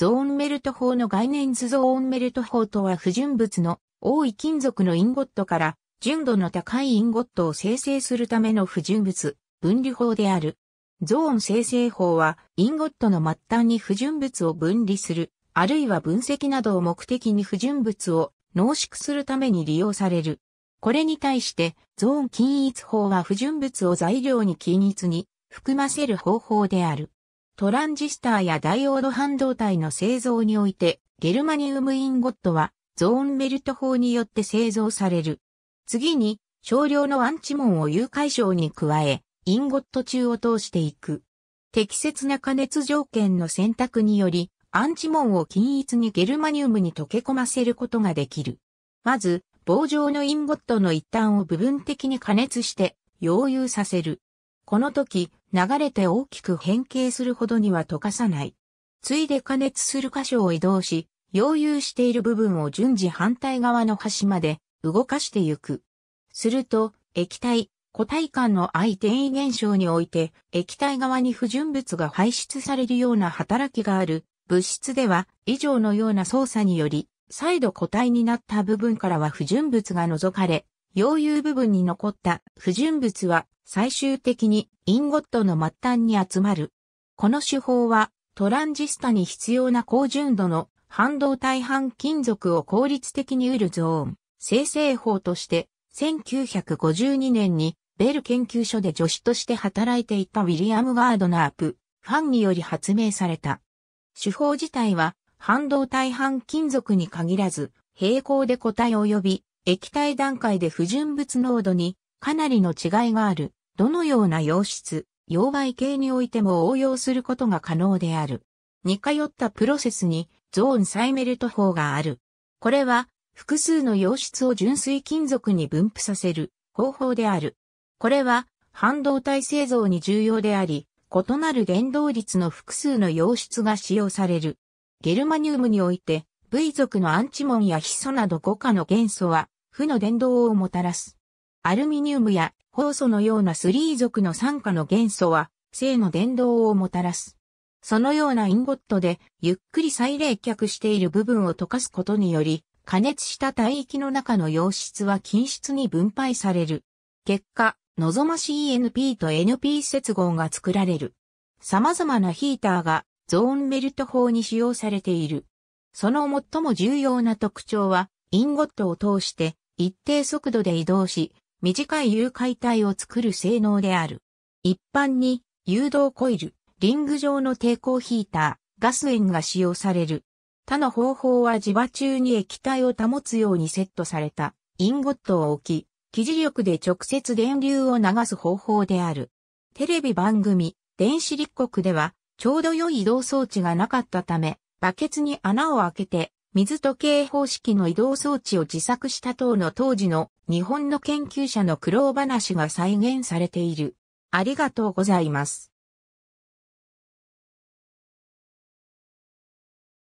ゾーンメルト法の概念図ゾーンメルト法とは不純物の多い金属のインゴットから純度の高いインゴットを生成するための不純物分離法である。ゾーン生成法はインゴットの末端に不純物を分離する、あるいは分析などを目的に不純物を濃縮するために利用される。これに対してゾーン均一法は不純物を材料に均一に含ませる方法である。トランジスターやダイオード半導体の製造において、ゲルマニウムインゴットは、ゾーンベルト法によって製造される。次に、少量のアンチモンを有解消に加え、インゴット中を通していく。適切な加熱条件の選択により、アンチモンを均一にゲルマニウムに溶け込ませることができる。まず、棒状のインゴットの一端を部分的に加熱して、溶融させる。この時、流れて大きく変形するほどには溶かさない。ついで加熱する箇所を移動し、溶融している部分を順次反対側の端まで動かしてゆく。すると、液体、固体間の相転移現象において、液体側に不純物が排出されるような働きがある物質では、以上のような操作により、再度固体になった部分からは不純物が除かれ、溶融部分に残った不純物は最終的にインゴットの末端に集まる。この手法はトランジスタに必要な高純度の半導体半金属を効率的に売るゾーン、生成法として1952年にベル研究所で助手として働いていたウィリアム・ガードナープ、ファンにより発明された。手法自体は半導体半金属に限らず平行で個体及び液体段階で不純物濃度にかなりの違いがある。どのような溶質、溶媒系においても応用することが可能である。似通ったプロセスにゾーンサイメルト法がある。これは複数の溶質を純水金属に分布させる方法である。これは半導体製造に重要であり、異なる電動率の複数の溶質が使用される。ゲルマニウムにおいて V 族のアンチモンやヒ素など5価の元素は、負の電動をもたらす。アルミニウムや酵素のような3族の酸化の元素は、正の電動をもたらす。そのようなインゴットで、ゆっくり再冷却している部分を溶かすことにより、加熱した体域の中の溶質は均質に分配される。結果、望ましい NP と NP 接合が作られる。様々なヒーターがゾーンメルト法に使用されている。その最も重要な特徴は、インゴットを通して一定速度で移動し、短い誘拐体を作る性能である。一般に、誘導コイル、リング状の抵抗ヒーター、ガス炎が使用される。他の方法は磁場中に液体を保つようにセットされたインゴットを置き、記事力で直接電流を流す方法である。テレビ番組、電子立国では、ちょうど良い移動装置がなかったため、バケツに穴を開けて、水時計方式の移動装置を自作した等の当時の日本の研究者の苦労話が再現されている。ありがとうございます。